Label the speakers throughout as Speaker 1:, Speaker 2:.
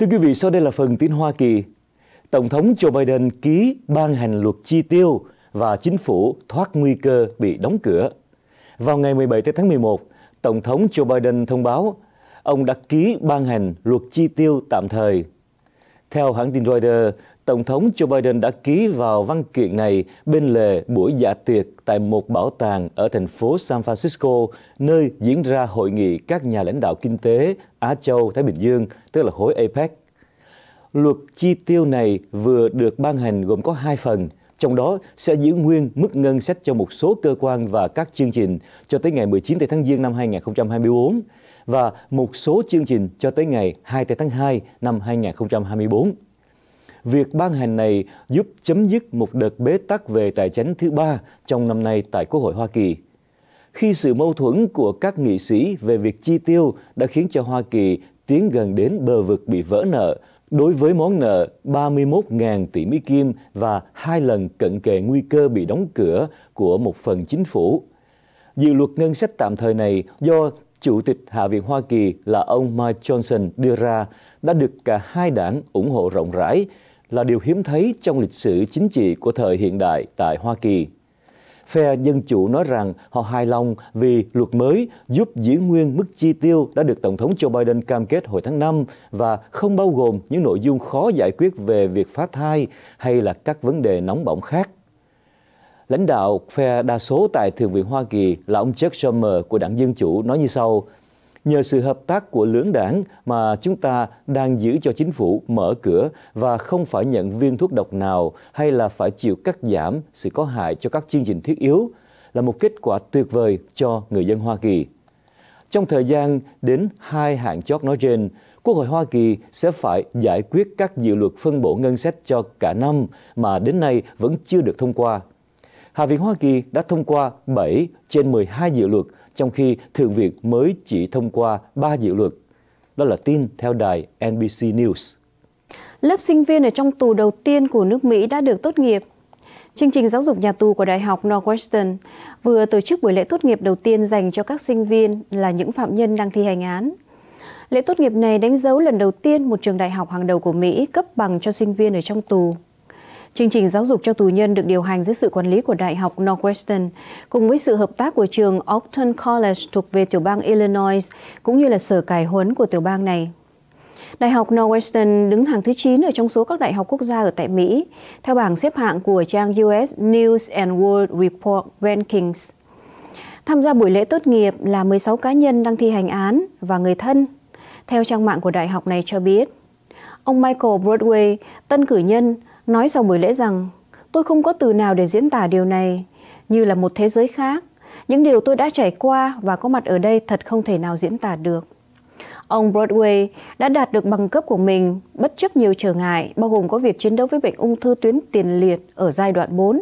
Speaker 1: Thưa quý vị, sau đây là phần tin Hoa Kỳ. Tổng thống Joe Biden ký ban hành luật chi tiêu và chính phủ thoát nguy cơ bị đóng cửa. Vào ngày 17 tháng 11, Tổng thống Joe Biden thông báo ông đã ký ban hành luật chi tiêu tạm thời theo hãng tin Reuters, Tổng thống Joe Biden đã ký vào văn kiện này bên lề buổi dạ tiệc tại một bảo tàng ở thành phố San Francisco, nơi diễn ra hội nghị các nhà lãnh đạo kinh tế Á Châu Thái Bình Dương, tức là khối APEC. Luật chi tiêu này vừa được ban hành gồm có hai phần, trong đó sẽ giữ nguyên mức ngân sách cho một số cơ quan và các chương trình cho tới ngày 19 tháng Giêng năm 2024 và một số chương trình cho tới ngày 24 tháng 2 năm 2024. Việc ban hành này giúp chấm dứt một đợt bế tắc về tài chính thứ ba trong năm nay tại Quốc hội Hoa Kỳ. Khi sự mâu thuẫn của các nghị sĩ về việc chi tiêu đã khiến cho Hoa Kỳ tiến gần đến bờ vực bị vỡ nợ đối với món nợ 31.000 tỷ Mỹ Kim và hai lần cận kề nguy cơ bị đóng cửa của một phần chính phủ. Dự luật ngân sách tạm thời này do Chủ tịch Hạ viện Hoa Kỳ là ông Mike Johnson đưa ra đã được cả hai đảng ủng hộ rộng rãi là điều hiếm thấy trong lịch sử chính trị của thời hiện đại tại Hoa Kỳ. Phe Dân Chủ nói rằng họ hài lòng vì luật mới giúp giữ nguyên mức chi tiêu đã được Tổng thống Joe Biden cam kết hồi tháng 5 và không bao gồm những nội dung khó giải quyết về việc phá thai hay là các vấn đề nóng bỏng khác. Lãnh đạo phe đa số tại Thượng viện Hoa Kỳ là ông Chuck Schumer của đảng Dân Chủ nói như sau. Nhờ sự hợp tác của lưỡng đảng mà chúng ta đang giữ cho chính phủ mở cửa và không phải nhận viên thuốc độc nào hay là phải chịu cắt giảm sự có hại cho các chương trình thiết yếu là một kết quả tuyệt vời cho người dân Hoa Kỳ. Trong thời gian đến hai hạn chót nói trên, Quốc hội Hoa Kỳ sẽ phải giải quyết các dự luật phân bổ ngân sách cho cả năm mà đến nay vẫn chưa được thông qua Hạ viện Hoa Kỳ đã thông qua 7 trên 12 dự luật, trong khi Thượng viện mới chỉ thông qua 3 dự luật. Đó là tin theo đài NBC News.
Speaker 2: Lớp sinh viên ở trong tù đầu tiên của nước Mỹ đã được tốt nghiệp. Chương trình giáo dục nhà tù của Đại học Northwestern vừa tổ chức buổi lễ tốt nghiệp đầu tiên dành cho các sinh viên là những phạm nhân đang thi hành án. Lễ tốt nghiệp này đánh dấu lần đầu tiên một trường đại học hàng đầu của Mỹ cấp bằng cho sinh viên ở trong tù. Chương trình giáo dục cho tù nhân được điều hành dưới sự quản lý của Đại học Northwestern, cùng với sự hợp tác của trường Ogden College thuộc về tiểu bang Illinois, cũng như là sở cải huấn của tiểu bang này. Đại học Northwestern đứng hàng thứ 9 ở trong số các đại học quốc gia ở tại Mỹ, theo bảng xếp hạng của trang US News and World Report Rankings. Tham gia buổi lễ tốt nghiệp là 16 cá nhân đang thi hành án và người thân, theo trang mạng của đại học này cho biết. Ông Michael Broadway, tân cử nhân, Nói sau buổi lễ rằng, tôi không có từ nào để diễn tả điều này, như là một thế giới khác. Những điều tôi đã trải qua và có mặt ở đây thật không thể nào diễn tả được. Ông Broadway đã đạt được bằng cấp của mình bất chấp nhiều trở ngại, bao gồm có việc chiến đấu với bệnh ung thư tuyến tiền liệt ở giai đoạn 4.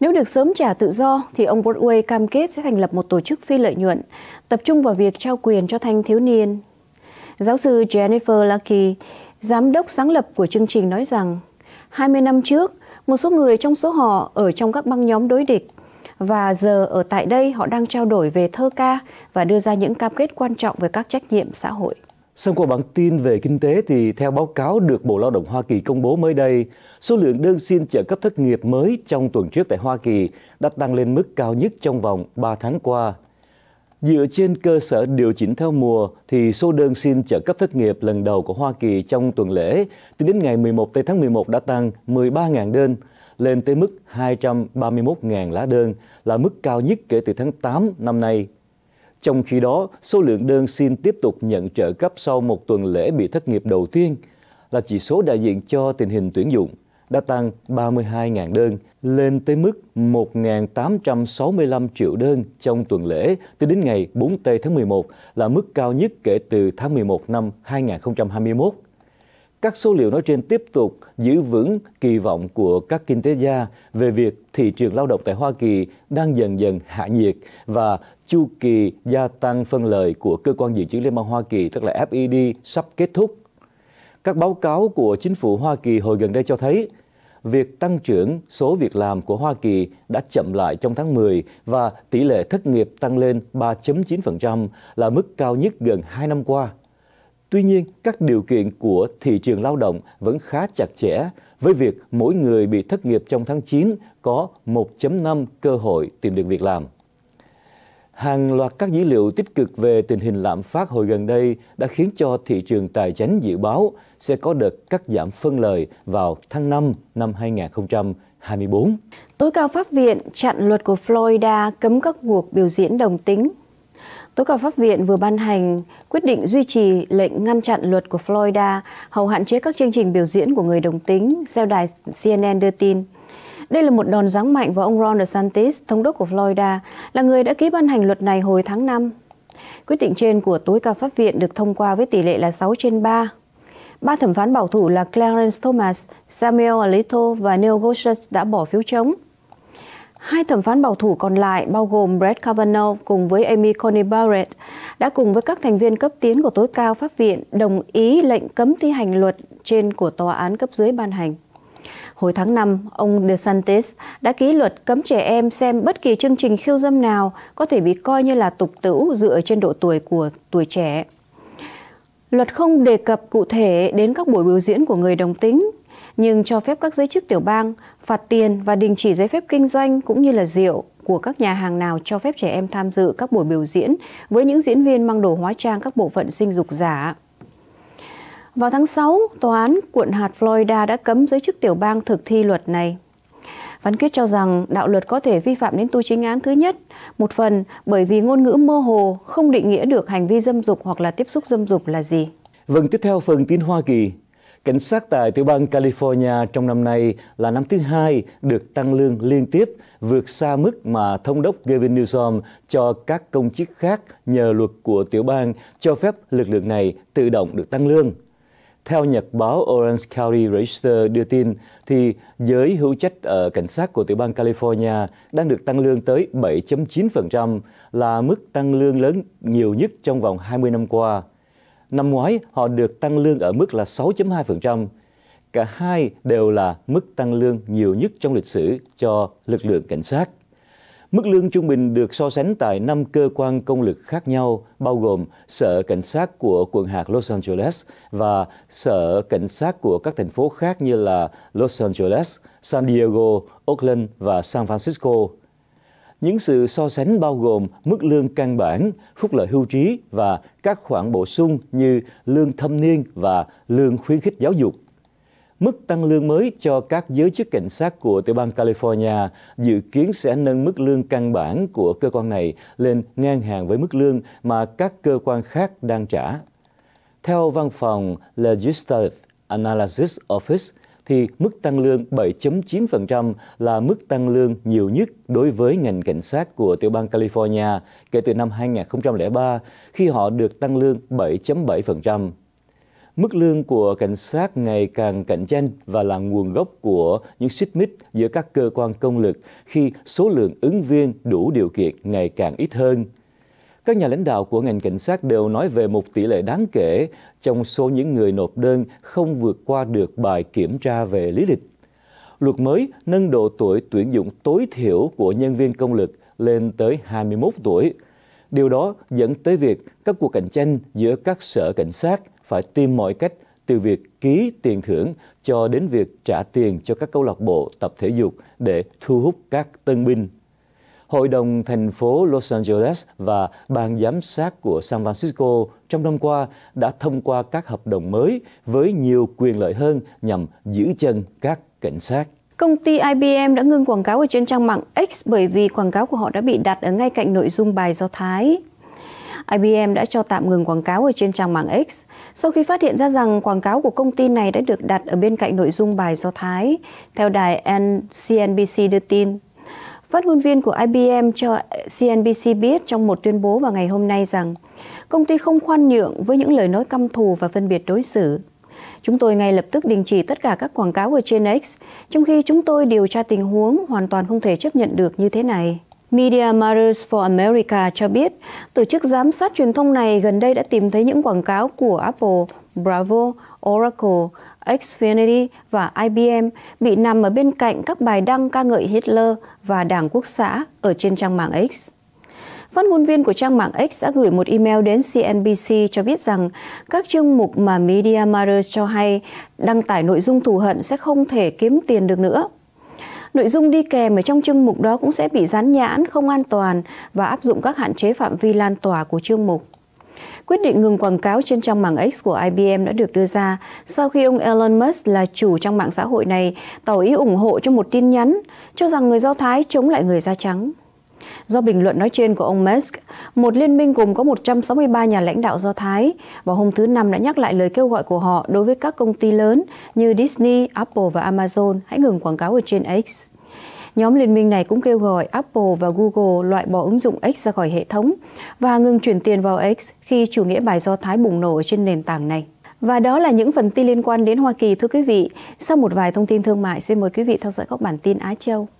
Speaker 2: Nếu được sớm trả tự do, thì ông Broadway cam kết sẽ thành lập một tổ chức phi lợi nhuận, tập trung vào việc trao quyền cho thanh thiếu niên. Giáo sư Jennifer Lucky, giám đốc sáng lập của chương trình nói rằng, 20 năm trước, một số người trong số họ ở trong các băng nhóm đối địch và giờ ở tại đây họ đang trao đổi về thơ ca và đưa ra những cam kết quan trọng về các trách nhiệm xã hội.
Speaker 1: Xong qua bản tin về kinh tế thì theo báo cáo được Bộ Lao động Hoa Kỳ công bố mới đây, số lượng đơn xin trợ cấp thất nghiệp mới trong tuần trước tại Hoa Kỳ đã tăng lên mức cao nhất trong vòng 3 tháng qua. Dựa trên cơ sở điều chỉnh theo mùa thì số đơn xin trợ cấp thất nghiệp lần đầu của Hoa Kỳ trong tuần lễ tính đến ngày 11 tháng 11 đã tăng 13.000 đơn lên tới mức 231.000 lá đơn là mức cao nhất kể từ tháng 8 năm nay. Trong khi đó, số lượng đơn xin tiếp tục nhận trợ cấp sau một tuần lễ bị thất nghiệp đầu tiên là chỉ số đại diện cho tình hình tuyển dụng đã tăng 32.000 đơn, lên tới mức 1.865 triệu đơn trong tuần lễ từ đến ngày 4 tây tháng 11 là mức cao nhất kể từ tháng 11 năm 2021. Các số liệu nói trên tiếp tục giữ vững kỳ vọng của các kinh tế gia về việc thị trường lao động tại Hoa Kỳ đang dần dần hạ nhiệt và chu kỳ gia tăng phân lợi của cơ quan dự trữ Liên bang Hoa Kỳ tức là FED sắp kết thúc. Các báo cáo của chính phủ Hoa Kỳ hồi gần đây cho thấy việc tăng trưởng số việc làm của Hoa Kỳ đã chậm lại trong tháng 10 và tỷ lệ thất nghiệp tăng lên 3.9% là mức cao nhất gần 2 năm qua. Tuy nhiên, các điều kiện của thị trường lao động vẫn khá chặt chẽ, với việc mỗi người bị thất nghiệp trong tháng 9 có 1.5 cơ hội tìm được việc làm. Hàng loạt các dữ liệu tích cực về tình hình lạm phát hồi gần đây đã khiến cho thị trường tài chính dự báo sẽ có đợt cắt giảm phân lời vào tháng 5 năm 2024.
Speaker 2: Tối cao pháp viện chặn luật của Florida cấm các cuộc biểu diễn đồng tính. Tối cao pháp viện vừa ban hành quyết định duy trì lệnh ngăn chặn luật của Florida hầu hạn chế các chương trình biểu diễn của người đồng tính, theo đài CNN đưa tin. Đây là một đòn giáng mạnh vào ông Ron DeSantis, thống đốc của Florida, là người đã ký ban hành luật này hồi tháng 5. Quyết định trên của tối cao pháp viện được thông qua với tỷ lệ là 6 trên 3. Ba thẩm phán bảo thủ là Clarence Thomas, Samuel Alito và Neil Gorsuch đã bỏ phiếu chống. Hai thẩm phán bảo thủ còn lại bao gồm Brett Kavanaugh cùng với Amy Coney Barrett đã cùng với các thành viên cấp tiến của tối cao pháp viện đồng ý lệnh cấm thi hành luật trên của tòa án cấp dưới ban hành. Hồi tháng 5, ông DeSantis đã ký luật cấm trẻ em xem bất kỳ chương trình khiêu dâm nào có thể bị coi như là tục tễu dựa trên độ tuổi của tuổi trẻ. Luật không đề cập cụ thể đến các buổi biểu diễn của người đồng tính, nhưng cho phép các giới chức tiểu bang phạt tiền và đình chỉ giấy phép kinh doanh cũng như là rượu của các nhà hàng nào cho phép trẻ em tham dự các buổi biểu diễn với những diễn viên mang đồ hóa trang các bộ phận sinh dục giả. Vào tháng 6, tòa án quận hạt Florida đã cấm giới chức tiểu bang thực thi luật này. Phán quyết cho rằng đạo luật có thể vi phạm đến tu chính án thứ nhất, một phần bởi vì ngôn ngữ mơ hồ không định nghĩa được hành vi dâm dục hoặc là tiếp xúc dâm dục là gì.
Speaker 1: Vâng, tiếp theo phần tin Hoa Kỳ. Cảnh sát tại tiểu bang California trong năm nay là năm thứ hai được tăng lương liên tiếp, vượt xa mức mà thống đốc Gavin Newsom cho các công chức khác nhờ luật của tiểu bang cho phép lực lượng này tự động được tăng lương. Theo nhật báo Orange County Register đưa tin, thì giới hữu trách ở cảnh sát của tiểu bang California đang được tăng lương tới 7.9% là mức tăng lương lớn nhiều nhất trong vòng 20 năm qua. Năm ngoái, họ được tăng lương ở mức là 6.2%. Cả hai đều là mức tăng lương nhiều nhất trong lịch sử cho lực lượng cảnh sát. Mức lương trung bình được so sánh tại 5 cơ quan công lực khác nhau, bao gồm Sở Cảnh sát của quận hạt Los Angeles và Sở Cảnh sát của các thành phố khác như là Los Angeles, San Diego, Oakland và San Francisco. Những sự so sánh bao gồm mức lương căn bản, phúc lợi hưu trí và các khoản bổ sung như lương thâm niên và lương khuyến khích giáo dục. Mức tăng lương mới cho các giới chức cảnh sát của tiểu bang California dự kiến sẽ nâng mức lương căn bản của cơ quan này lên ngang hàng với mức lương mà các cơ quan khác đang trả. Theo văn phòng Legislative Analysis Office, thì mức tăng lương 7.9% là mức tăng lương nhiều nhất đối với ngành cảnh sát của tiểu bang California kể từ năm 2003 khi họ được tăng lương 7.7%. Mức lương của cảnh sát ngày càng cạnh tranh và là nguồn gốc của những xích mích giữa các cơ quan công lực khi số lượng ứng viên đủ điều kiện ngày càng ít hơn. Các nhà lãnh đạo của ngành cảnh sát đều nói về một tỷ lệ đáng kể trong số những người nộp đơn không vượt qua được bài kiểm tra về lý lịch. Luật mới nâng độ tuổi tuyển dụng tối thiểu của nhân viên công lực lên tới 21 tuổi. Điều đó dẫn tới việc các cuộc cạnh tranh giữa các sở cảnh sát phải tìm mọi cách từ việc ký tiền thưởng cho đến việc trả tiền cho các câu lạc bộ tập thể dục để thu hút các tân binh. Hội đồng thành phố Los Angeles và ban giám sát của San Francisco trong năm qua đã thông qua các hợp đồng mới với nhiều quyền lợi hơn nhằm giữ chân các cảnh sát.
Speaker 2: Công ty IBM đã ngưng quảng cáo ở trên trang mạng X bởi vì quảng cáo của họ đã bị đặt ở ngay cạnh nội dung bài Do Thái. IBM đã cho tạm ngừng quảng cáo ở trên trang mạng X sau khi phát hiện ra rằng quảng cáo của công ty này đã được đặt ở bên cạnh nội dung bài Do Thái, theo đài CNBC đưa tin. Phát ngôn viên của IBM cho CNBC biết trong một tuyên bố vào ngày hôm nay rằng công ty không khoan nhượng với những lời nói căm thù và phân biệt đối xử. Chúng tôi ngay lập tức đình chỉ tất cả các quảng cáo ở trên X, trong khi chúng tôi điều tra tình huống hoàn toàn không thể chấp nhận được như thế này. Media Matters for America cho biết, tổ chức giám sát truyền thông này gần đây đã tìm thấy những quảng cáo của Apple, Bravo, Oracle, Xfinity và IBM bị nằm ở bên cạnh các bài đăng ca ngợi Hitler và Đảng Quốc xã ở trên trang mạng X. Phát ngôn viên của trang mạng X đã gửi một email đến CNBC cho biết rằng các chương mục mà Media Matters cho hay đăng tải nội dung thù hận sẽ không thể kiếm tiền được nữa. Nội dung đi kèm ở trong chương mục đó cũng sẽ bị dán nhãn không an toàn và áp dụng các hạn chế phạm vi lan tỏa của chương mục. Quyết định ngừng quảng cáo trên trang mạng X của IBM đã được đưa ra sau khi ông Elon Musk là chủ trong mạng xã hội này tỏ ý ủng hộ cho một tin nhắn cho rằng người Do Thái chống lại người da trắng. Do bình luận nói trên của ông Musk, một liên minh gồm có 163 nhà lãnh đạo Do Thái vào hôm thứ Năm đã nhắc lại lời kêu gọi của họ đối với các công ty lớn như Disney, Apple và Amazon hãy ngừng quảng cáo ở trên X. Nhóm liên minh này cũng kêu gọi Apple và Google loại bỏ ứng dụng X ra khỏi hệ thống và ngừng chuyển tiền vào X khi chủ nghĩa bài Do Thái bùng nổ trên nền tảng này. Và đó là những phần tin liên quan đến Hoa Kỳ thưa quý vị. Sau một vài thông tin thương mại, xin mời quý vị theo dõi các bản tin Á Châu.